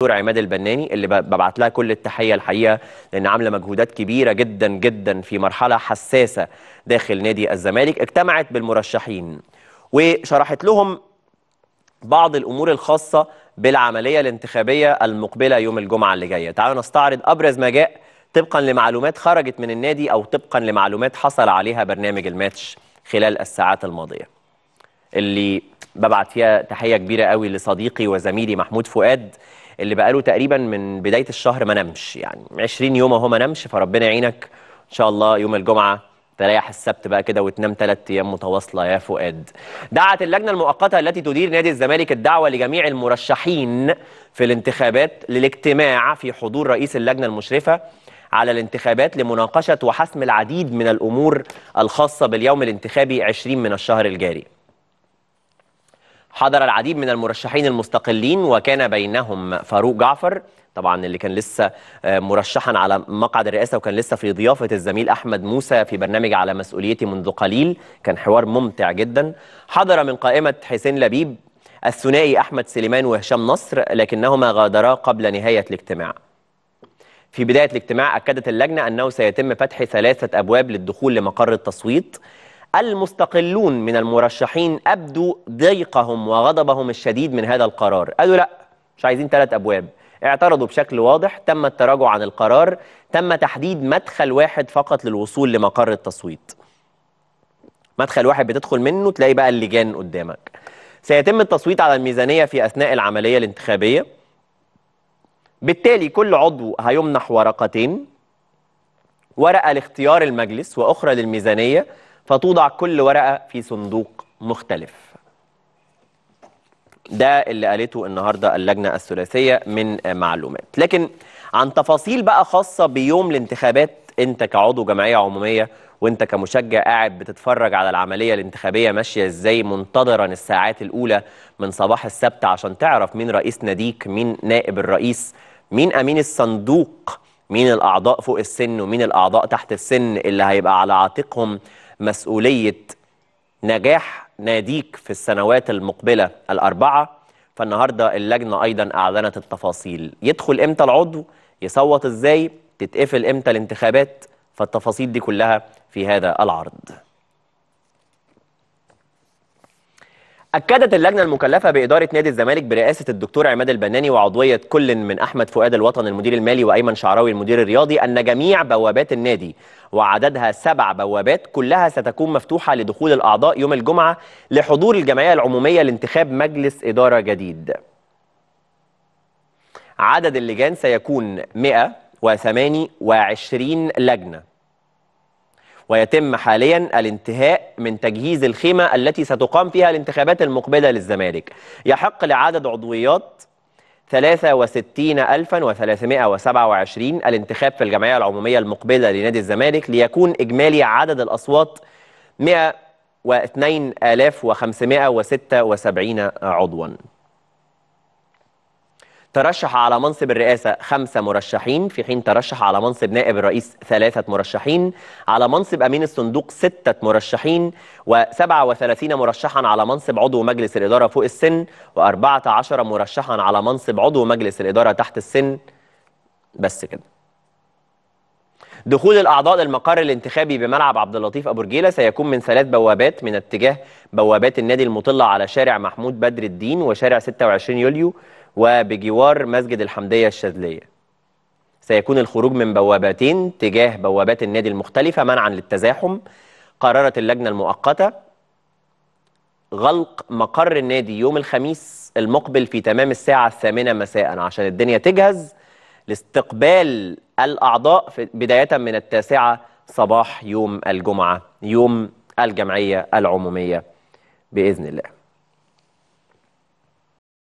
دكتور عماد البناني اللي ببعت لها كل التحيه الحقيقه لان عامله مجهودات كبيره جدا جدا في مرحله حساسه داخل نادي الزمالك اجتمعت بالمرشحين وشرحت لهم بعض الامور الخاصه بالعمليه الانتخابيه المقبله يوم الجمعه اللي جايه تعالوا نستعرض ابرز ما جاء طبقا لمعلومات خرجت من النادي او طبقا لمعلومات حصل عليها برنامج الماتش خلال الساعات الماضيه اللي ببعت فيها تحيه كبيره قوي لصديقي وزميلي محمود فؤاد اللي بقاله تقريبا من بدايه الشهر ما نامش يعني 20 يوم اهو ما نامش فربنا يعينك ان شاء الله يوم الجمعه تريح السبت بقى كده وتنام ثلاث ايام متواصله يا فؤاد. دعت اللجنه المؤقته التي تدير نادي الزمالك الدعوه لجميع المرشحين في الانتخابات للاجتماع في حضور رئيس اللجنه المشرفه على الانتخابات لمناقشه وحسم العديد من الامور الخاصه باليوم الانتخابي 20 من الشهر الجاري. حضر العديد من المرشحين المستقلين وكان بينهم فاروق جعفر طبعا اللي كان لسه آه، مرشحا على مقعد الرئاسة وكان لسه في ضيافة الزميل أحمد موسى في برنامج على مسؤوليتي منذ قليل كان حوار ممتع جدا حضر من قائمة حسين لبيب الثنائي أحمد سليمان وهشام نصر لكنهما غادرا قبل نهاية الاجتماع في بداية الاجتماع أكدت اللجنة أنه سيتم فتح ثلاثة أبواب للدخول لمقر التصويت المستقلون من المرشحين أبدوا ضيقهم وغضبهم الشديد من هذا القرار قالوا لا مش عايزين ثلاث أبواب اعترضوا بشكل واضح تم التراجع عن القرار تم تحديد مدخل واحد فقط للوصول لمقر التصويت مدخل واحد بتدخل منه تلاقي بقى اللجان قدامك سيتم التصويت على الميزانية في أثناء العملية الانتخابية بالتالي كل عضو هيمنح ورقتين ورقة لاختيار المجلس وأخرى للميزانية فتوضع كل ورقة في صندوق مختلف ده اللي قالته النهاردة اللجنة الثلاثية من معلومات لكن عن تفاصيل بقى خاصة بيوم الانتخابات انت كعضو جمعية عمومية وانت كمشجع قاعد بتتفرج على العملية الانتخابية ماشية ازاي منتظرا الساعات الأولى من صباح السبت عشان تعرف مين رئيس ناديك مين نائب الرئيس مين أمين الصندوق مين الأعضاء فوق السن ومين الأعضاء تحت السن اللي هيبقى على عاتقهم مسؤوليه نجاح ناديك في السنوات المقبله الاربعه فالنهارده اللجنه ايضا اعلنت التفاصيل يدخل امتى العضو يصوت ازاي تتقفل امتى الانتخابات فالتفاصيل دي كلها في هذا العرض أكدت اللجنة المكلفة بإدارة نادي الزمالك برئاسة الدكتور عماد البناني وعضوية كل من أحمد فؤاد الوطن المدير المالي وأيمن شعراوي المدير الرياضي أن جميع بوابات النادي وعددها سبع بوابات كلها ستكون مفتوحة لدخول الأعضاء يوم الجمعة لحضور الجمعية العمومية لانتخاب مجلس إدارة جديد عدد اللجان سيكون 128 لجنة ويتم حاليا الانتهاء من تجهيز الخيمة التي ستقام فيها الانتخابات المقبلة للزمالك يحق لعدد عضويات 63327 الانتخاب في الجمعية العمومية المقبلة لنادي الزمالك ليكون إجمالي عدد الأصوات 102576 عضواً ترشح على منصب الرئاسة خمسة مرشحين في حين ترشح على منصب نائب الرئيس ثلاثة مرشحين على منصب أمين الصندوق ستة مرشحين و37 مرشحا على منصب عضو مجلس الإدارة فوق السن و14 مرشحا على منصب عضو مجلس الإدارة تحت السن بس كده دخول الاعضاء للمقر الانتخابي بملعب عبد اللطيف ابو رجيله سيكون من ثلاث بوابات من اتجاه بوابات النادي المطله على شارع محمود بدر الدين وشارع 26 يوليو وبجوار مسجد الحمدية الشاذلية سيكون الخروج من بوابتين تجاه بوابات النادي المختلفة منعا للتزاحم قررت اللجنة المؤقتة غلق مقر النادي يوم الخميس المقبل في تمام الساعة الثامنة مساء عشان الدنيا تجهز لاستقبال الأعضاء بداية من التاسعة صباح يوم الجمعة يوم الجمعية العمومية بإذن الله